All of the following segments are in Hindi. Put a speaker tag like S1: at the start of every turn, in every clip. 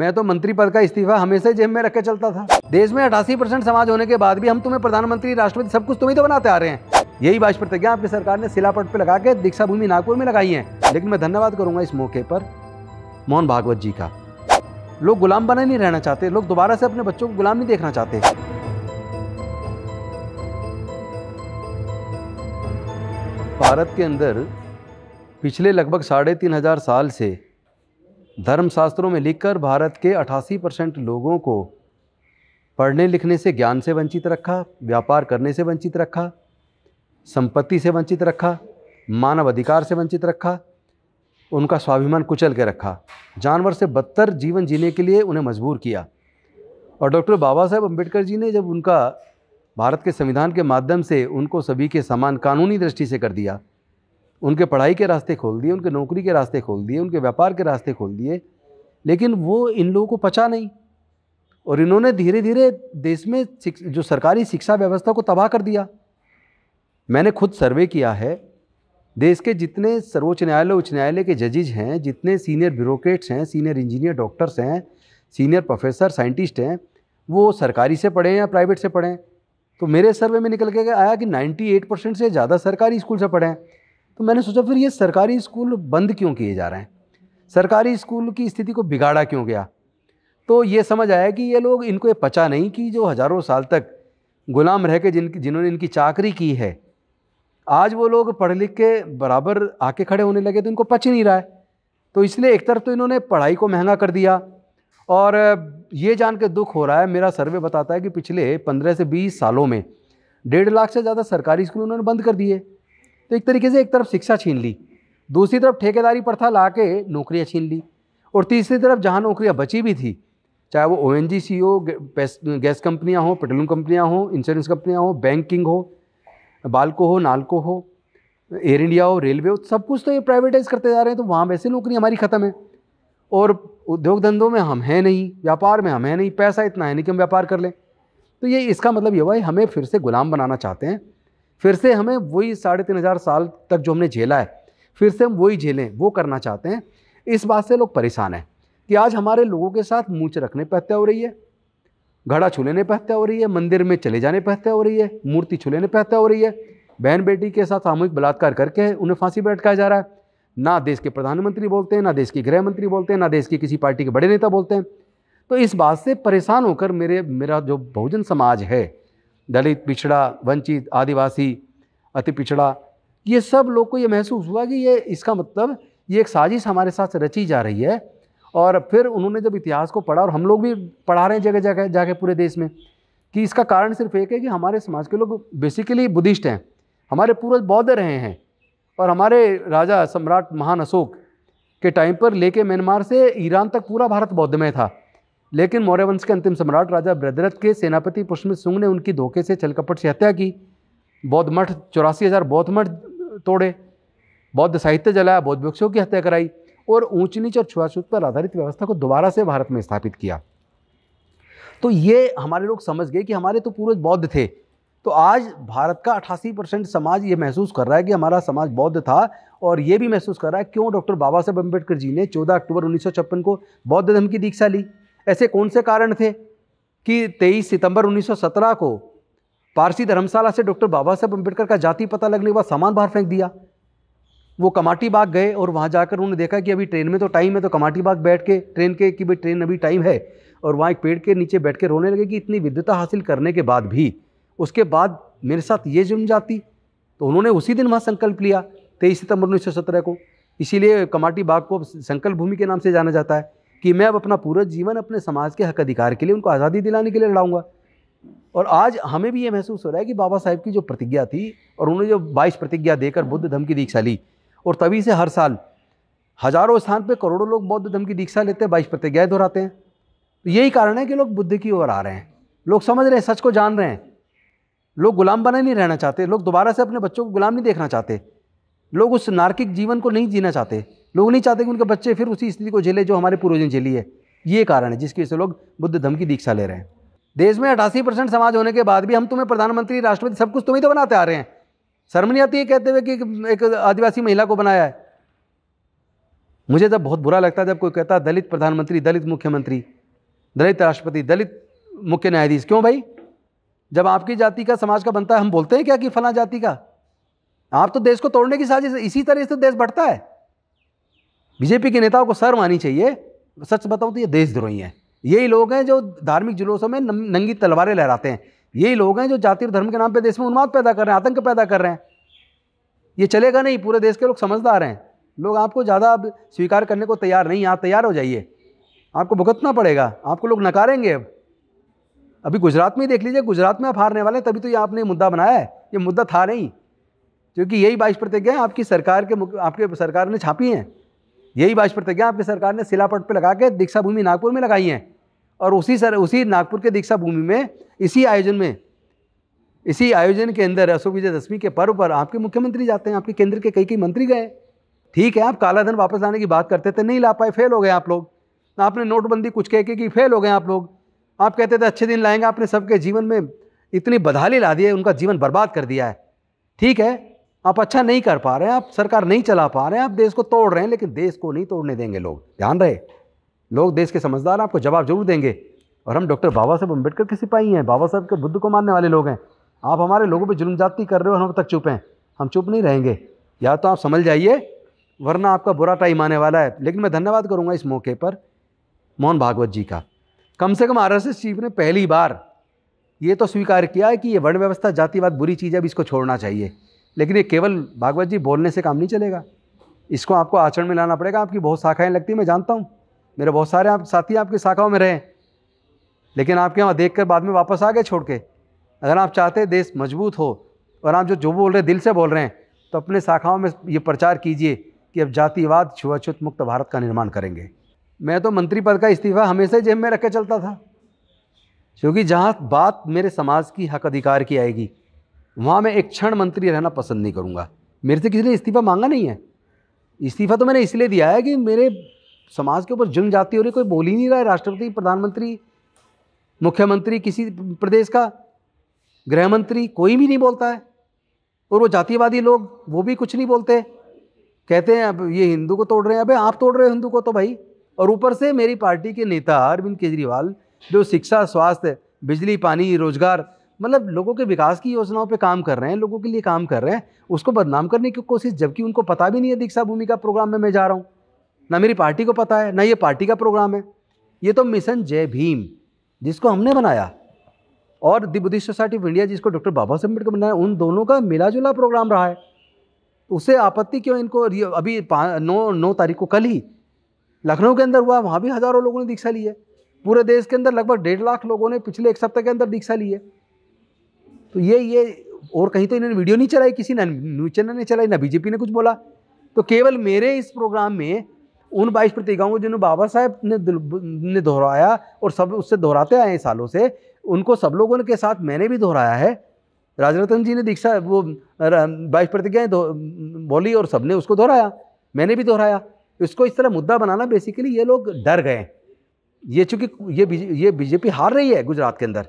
S1: मैं तो मंत्री पद का इस्तीफा हमेशा जेब में रख के चलता था देश में अठासी परसेंट समाज होने के बाद भी हम तुम्हें प्रधानमंत्री राष्ट्रपति सब कुछ तुम्हें तो बनाते आ रहे हैं यही बात प्रतिज्ञा आपकी सरकार ने सिलापट पे लगा के दीक्षा भूमि नागपुर में लगाई है लेकिन मैं धन्यवाद करूंगा इस मौके पर मोहन भागवत जी का लोग गुलाम बने नहीं रहना चाहते लोग दोबारा से अपने बच्चों को गुलाम नहीं देखना चाहते भारत के अंदर पिछले लगभग साढ़े तीन हजार साल से धर्मशास्त्रों में लिखकर भारत के 88 परसेंट लोगों को पढ़ने लिखने से ज्ञान से वंचित रखा व्यापार करने से वंचित रखा संपत्ति से वंचित रखा मानव अधिकार से वंचित रखा उनका स्वाभिमान कुचल के रखा जानवर से बदतर जीवन जीने के लिए उन्हें मजबूर किया और डॉक्टर बाबा साहेब अम्बेडकर जी ने जब उनका भारत के संविधान के माध्यम से उनको सभी के समान कानूनी दृष्टि से कर दिया उनके पढ़ाई के रास्ते खोल दिए उनके नौकरी के रास्ते खोल दिए उनके व्यापार के रास्ते खोल दिए लेकिन वो इन लोगों को पचा नहीं और इन्होंने धीरे धीरे देश में जो सरकारी शिक्षा व्यवस्था को तबाह कर दिया मैंने खुद सर्वे किया है देश के जितने सर्वोच्च न्यायालय उच्च न्यायालय के जजिज हैं जितने सीनियर ब्यूरोक्रेट्स हैं सीनियर इंजीनियर डॉक्टर्स हैं सीनियर प्रोफेसर साइंटिस्ट हैं वो सरकारी से पढ़े या प्राइवेट से पढ़े तो मेरे सर्वे में निकल के आया कि 98 परसेंट से ज़्यादा सरकारी स्कूल से पढ़े हैं तो मैंने सोचा फिर ये सरकारी स्कूल बंद क्यों किए जा रहे हैं सरकारी स्कूल की स्थिति को बिगाड़ा क्यों गया तो ये समझ आया कि ये लोग इनको ये पचा नहीं कि जो हज़ारों साल तक गुलाम रह के जिन जिन्होंने इनकी चाकरी की है आज वो लोग पढ़ लिख के बराबर आके खड़े होने लगे तो इनको पच ही नहीं रहा है तो इसलिए एक तरफ तो इन्होंने पढ़ाई को महंगा कर दिया और ये जान के दुख हो रहा है मेरा सर्वे बताता है कि पिछले पंद्रह से बीस सालों में डेढ़ लाख से ज़्यादा सरकारी स्कूल उन्होंने बंद कर दिए तो एक तरीके से एक तरफ शिक्षा छीन ली दूसरी तरफ ठेकेदारी प्रथा ला के नौकरियाँ छीन ली और तीसरी तरफ जहाँ नौकरियाँ बची भी थी चाहे वो ओ एन जी सी हो गैस कंपनियाँ हों पेट्रोलियम कंपनियाँ हों इंश्योरेंस कंपनियाँ हों बैंकिंग हो बालको हो नालको हो एयर इंडिया हो रेलवे हो सब कुछ तो ये प्राइवेटाइज करते जा रहे हैं तो वहाँ वैसे नौकरी हमारी ख़त्म है और उद्योग धंधों में हम हैं नहीं व्यापार में हम हैं नहीं पैसा इतना है नहीं कि हम व्यापार कर लें तो ये इसका मतलब ये हुआ है हमें फिर से ग़ुलाम बनाना चाहते हैं फिर से हमें वही साढ़े तीन हज़ार साल तक जो हमने झेला है फिर से हम वही झेलें वो करना चाहते हैं इस बात से लोग परेशान हैं कि आज हमारे लोगों के साथ मूँच रखने पर हत्या हो रही है घड़ा छू लेने पर हत्या हो रही है मंदिर में चले जाने पर हत्या हो रही है मूर्ति छुलेने पर हत्या हो रही है बहन बेटी के साथ सामूहिक बलात्कार करके उन्हें फांसी पर अटकाया जा रहा है ना देश के प्रधानमंत्री बोलते हैं ना देश के गृह मंत्री बोलते हैं ना देश की किसी पार्टी के बड़े नेता बोलते हैं तो इस बात से परेशान होकर मेरे मेरा जो बहुजन समाज है दलित पिछड़ा वंचित आदिवासी अति पिछड़ा ये सब लोग को ये महसूस हुआ कि ये इसका मतलब ये एक साजिश हमारे साथ रची जा रही है और फिर उन्होंने जब इतिहास को पढ़ा और हम लोग भी पढ़ा रहे हैं जगह जगह जाके पूरे देश में कि इसका कारण सिर्फ एक है कि हमारे समाज के लोग बेसिकली बुद्धिस्ट हैं हमारे पूर्वज बौद्ध रहे हैं और हमारे राजा सम्राट महान अशोक के टाइम पर लेके म्यांमार से ईरान तक पूरा भारत बौद्धमय था लेकिन मौर्य वंश के अंतिम सम्राट राजा ब्रदरथ के सेनापति पुष्मित सिंह ने उनकी धोखे से छलकपट से हत्या की बौद्ध मठ चौरासी हज़ार बौद्ध मठ तोड़े बौद्ध साहित्य जलाया बौद्ध भिक्षुओं की हत्या कराई और ऊंच नीच और छुआछूत पर आधारित व्यवस्था को दोबारा से भारत में स्थापित किया तो ये हमारे लोग समझ गए कि हमारे तो पूर्वज बौद्ध थे तो आज भारत का अठासी परसेंट समाज ये महसूस कर रहा है कि हमारा समाज बौद्ध था और ये भी महसूस कर रहा है क्यों डॉक्टर बाबा साहेब अम्बेडकर जी ने 14 अक्टूबर उन्नीस को बौद्ध धर्म की दीक्षा ली ऐसे कौन से कारण थे कि 23 सितंबर 1917 को पारसी धर्मशाला से डॉक्टर बाबा साहब अम्बेडकर का जाति पता लगने के बाद सामान बाहर फेंक दिया वो कमाटी बाग गए और वहाँ जाकर उन्होंने देखा कि अभी ट्रेन में तो टाइम है तो कमाटी बाग बैठ के ट्रेन के कि भाई ट्रेन अभी टाइम है और वहाँ एक पेड़ के नीचे बैठ के रोने लगे कि इतनी विद्यता हासिल करने के बाद भी उसके बाद मेरे साथ ये जुम जाती तो उन्होंने उसी दिन वहाँ संकल्प लिया तेईस सितंबर उन्नीस को इसीलिए कमाटी बाग को संकल्प भूमि के नाम से जाना जाता है कि मैं अब अपना पूरा जीवन अपने समाज के हक अधिकार के लिए उनको आज़ादी दिलाने के लिए लड़ाऊंगा और आज हमें भी ये महसूस हो रहा है कि बाबा साहेब की जो प्रतिज्ञा थी और उन्होंने जो बाईस प्रतिज्ञा देकर बुद्ध धर्म की दीक्षा ली और तभी से हर साल हजारों स्थान पर करोड़ों लोग बौद्ध धर्म की दीक्षा लेते हैं बाईस प्रतिज्ञाएँ दोहराते हैं तो यही कारण है कि लोग बुद्ध की ओर आ रहे हैं लोग समझ रहे हैं सच को जान रहे हैं लोग गुलाम बने नहीं रहना चाहते लोग दोबारा से अपने बच्चों को गुलाम नहीं देखना चाहते लोग उस नार्किक जीवन को नहीं जीना चाहते लोग नहीं चाहते कि उनके बच्चे फिर उसी स्थिति को झेले जो हमारे पूर्वजन झेली है ये कारण है जिसकी वजह से लोग बुद्ध धर्म की दीक्षा ले रहे हैं देश में अठासी परसेंट समाज होने के बाद भी हम तुम्हें प्रधानमंत्री राष्ट्रपति सब कुछ तुम्हें तो बनाते आ रहे हैं शर्म नहीं आती है कहते हुए कि एक आदिवासी महिला को बनाया है मुझे जब बहुत बुरा लगता है जब कोई कहता है दलित प्रधानमंत्री दलित मुख्यमंत्री दलित राष्ट्रपति दलित मुख्य न्यायाधीश क्यों भाई जब आपकी जाति का समाज का बनता है हम बोलते हैं क्या कि फला जाति का आप तो देश को तोड़ने की साजिश इसी तरह से देश बढ़ता है बीजेपी के नेताओं को सर मानी चाहिए सच बताऊँ तो ये देशद्रोही हैं यही लोग हैं जो धार्मिक जुलूसों में नंगी तलवारें लहराते हैं यही लोग हैं जो जाति और धर्म के नाम पे देश में उन्माद पैदा कर रहे हैं आतंक पैदा कर रहे हैं ये चलेगा नहीं पूरे देश के लोग समझदार हैं लोग आपको ज़्यादा अब स्वीकार करने को तैयार नहीं आप तैयार हो जाइए आपको भुगतना पड़ेगा आपको लोग नकारेंगे अब अभी गुजरात में ही देख लीजिए गुजरात में आप हारने वाले हैं तभी तो ये आपने मुद्दा बनाया है ये मुद्दा था नहीं क्योंकि यही बाईस प्रतिज्ञाएँ आपकी सरकार के आपके सरकार ने छापी हैं यही बाज प्रतिज्ञा आपकी सरकार ने सिलापट पर लगा के दीक्षा भूमि नागपुर में लगाई है और उसी सर उसी नागपुर के दीक्षा भूमि में इसी आयोजन में इसी आयोजन के अंदर अशोक विजय दशमी के पर्व पर आपके मुख्यमंत्री जाते हैं आपके केंद्र के कई कई मंत्री गए ठीक है आप काला धन वापस लाने की बात करते थे नहीं ला पाए फेल हो गए आप लोग आपने नोटबंदी कुछ कह के कि फेल हो गए आप लोग आप कहते थे अच्छे दिन लाएंगे आपने सबके जीवन में इतनी बदहाली ला दी है उनका जीवन बर्बाद कर दिया है ठीक है आप अच्छा नहीं कर पा रहे हैं आप सरकार नहीं चला पा रहे हैं आप देश को तोड़ रहे हैं लेकिन देश को नहीं तोड़ने देंगे लोग ध्यान रहे लोग देश के समझदार आपको जवाब जरूर देंगे और हम डॉक्टर बाबा साहब अम्बेडकर के सिपाही हैं बाबा साहब के बुद्ध को मानने वाले लोग हैं आप हमारे लोगों पर जुलम जाती कर रहे हो हम तक चुप हैं हम चुप नहीं रहेंगे या तो आप समझ जाइए वरना आपका बुरा टाइम आने वाला है लेकिन मैं धन्यवाद करूँगा इस मौके पर मोहन भागवत जी का कम से कम आर एस चीफ ने पहली बार ये तो स्वीकार किया है कि ये वर्ण व्यवस्था जातिवाद बुरी चीज़ है अब इसको छोड़ना चाहिए लेकिन ये केवल भागवत जी बोलने से काम नहीं चलेगा इसको आपको आचरण में लाना पड़ेगा आपकी बहुत शाखाएँ लगती मैं जानता हूँ मेरे बहुत सारे आप साथी आपकी शाखाओं में रहे लेकिन आपके यहाँ देख कर बाद में वापस आ गए छोड़ के अगर आप चाहते देश मजबूत हो और आप जो जो बोल रहे दिल से बोल रहे हैं तो अपने शाखाओं में ये प्रचार कीजिए कि अब जातिवाद छुआछूत मुक्त भारत का निर्माण करेंगे मैं तो मंत्री पद का इस्तीफा हमेशा जेब में रख के चलता था क्योंकि जहाँ बात मेरे समाज की हक अधिकार की आएगी वहाँ मैं एक क्षण मंत्री रहना पसंद नहीं करूँगा मेरे से किसी ने इस्तीफ़ा मांगा नहीं है इस्तीफ़ा तो मैंने इसलिए दिया है कि मेरे समाज के ऊपर जंग जाती हो रही कोई बोल ही नहीं रहा है राष्ट्रपति प्रधानमंत्री मुख्यमंत्री किसी प्रदेश का गृह मंत्री कोई भी नहीं बोलता है और वो जातिवादी लोग वो भी कुछ नहीं बोलते कहते हैं अब ये हिंदू को तोड़ रहे हैं अबे आप तोड़ रहे हो हिंदू को तो भाई और ऊपर से मेरी पार्टी के नेता अरविंद केजरीवाल जो शिक्षा स्वास्थ्य बिजली पानी रोजगार मतलब लोगों के विकास की योजनाओं पे काम कर रहे हैं लोगों के लिए काम कर रहे हैं उसको बदनाम करने की कोशिश जबकि उनको पता भी नहीं है दीक्षा भूमि का प्रोग्राम में मैं जा रहा हूँ ना मेरी पार्टी को पता है ना ये पार्टी का प्रोग्राम है ये तो मिशन जय भीम जिसको हमने बनाया और the Buddhist society of India जिसको डॉक्टर बाबा साहब अम्बेडकर बनाया उन दोनों का मिला जुला प्रोग्राम रहा है उसे आपत्ति क्यों इनको अभी नौ नौ तारीख को कल ही लखनऊ के अंदर हुआ वहाँ भी हज़ारों लोगों ने दीक्षा ली है पूरे देश के अंदर लगभग डेढ़ लाख लोगों ने पिछले एक सप्ताह के अंदर दीक्षा ली है तो ये ये और कहीं तो इन्होंने वीडियो नहीं चलाई किसी ने न्यूज चैनल ने चलाई ना बीजेपी ने कुछ बोला तो केवल मेरे इस प्रोग्राम में उन बाईस प्रतिभाओं को जिन्होंने बाबा साहब ने ने दोहराया और सब उससे दोहराते आए हैं सालों से उनको सब लोगों के साथ मैंने भी दोहराया है राजरतन जी ने दीक्षा वो बाईस प्रतिज्ञाएँ बोली और सबने उसको दोहराया मैंने भी दोहराया इसको इस तरह मुद्दा बनाना बेसिकली ये लोग डर गए ये चूंकि ये बीजे, ये बीजेपी हार रही है गुजरात के अंदर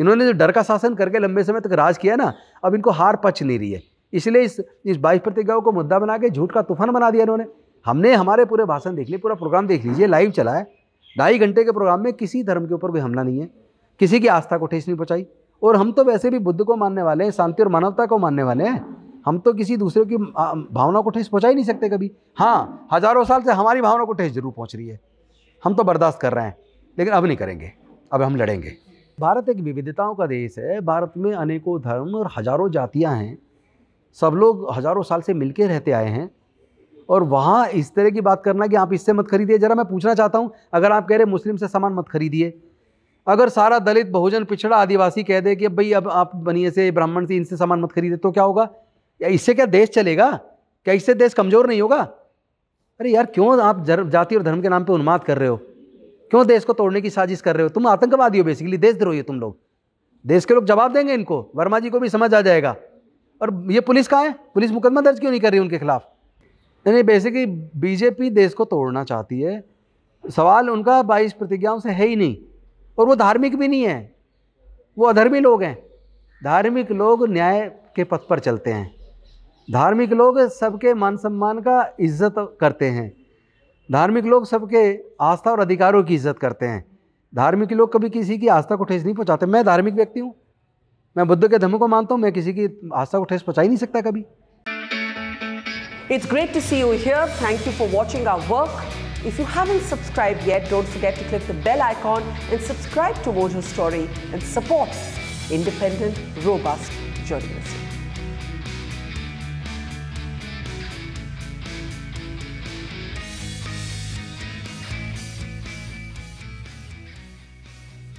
S1: इन्होंने जो डर का शासन करके लंबे समय तक राज किया ना अब इनको हार पच नहीं रही है इसलिए इस इस बाईस प्रतिज्ञाओं को मुद्दा बना के झूठ का तूफान बना दिया इन्होंने हमने हमारे पूरे भाषण देख लिए पूरा प्रोग्राम देख लीजिए लाइव चला है ढाई घंटे के प्रोग्राम में किसी धर्म के ऊपर भी हमला नहीं है किसी की आस्था को ठेस नहीं पहुँचाई और हम तो वैसे भी बुद्ध को मानने वाले हैं शांति और मानवता को मानने वाले हैं हम तो किसी दूसरे की भावना को ठेस पहुँचा ही नहीं सकते कभी हाँ हज़ारों साल से हमारी भावना को ठेस जरूर पहुँच रही है हम तो बर्दाश्त कर रहे हैं लेकिन अब नहीं करेंगे अब हम लड़ेंगे भारत एक विविधताओं का देश है भारत में अनेकों धर्म और हजारों जातियां हैं सब लोग हजारों साल से मिलके रहते आए हैं और वहाँ इस तरह की बात करना कि आप इससे मत खरीदिए ज़रा मैं पूछना चाहता हूँ अगर आप कह रहे मुस्लिम से सामान मत खरीदिए अगर सारा दलित बहुजन पिछड़ा आदिवासी कह दे कि भाई अब आप बनिए से ब्राह्मण से इनसे सामान मत खरीदे तो क्या होगा या इससे क्या देश चलेगा क्या इससे देश कमज़ोर नहीं होगा अरे यार क्यों आप जाति और धर्म के नाम पर उन्माद कर रहे हो क्यों देश को तोड़ने की साजिश कर रहे हो तुम आतंकवादी हो बेसिकली देश द्रोही हो तुम लोग देश के लोग जवाब देंगे इनको वर्मा जी को भी समझ आ जाएगा और ये पुलिस कहाँ है पुलिस मुकदमा दर्ज क्यों नहीं कर रही उनके खिलाफ नहीं बेसिकली बीजेपी देश को तोड़ना चाहती है सवाल उनका बाईस प्रतिज्ञाओं से है ही नहीं और वो धार्मिक भी नहीं है वो अधर्मी लोग हैं धार्मिक लोग न्याय के पथ पर चलते हैं धार्मिक लोग सबके मान सम्मान का इज्जत करते हैं धार्मिक लोग सबके आस्था और अधिकारों की इज्जत करते हैं धार्मिक लोग कभी किसी की आस्था को ठेस नहीं पहुँचाते मैं धार्मिक व्यक्ति हूँ मैं बुद्ध के धर्म को मानता हूँ मैं किसी की आस्था को ठेस पहुँचा ही नहीं सकता कभी It's great to see you here. Thank you for watching our work. If you haven't subscribed yet, don't forget to click the bell icon and subscribe to Mojo Story and support independent, robust journalism.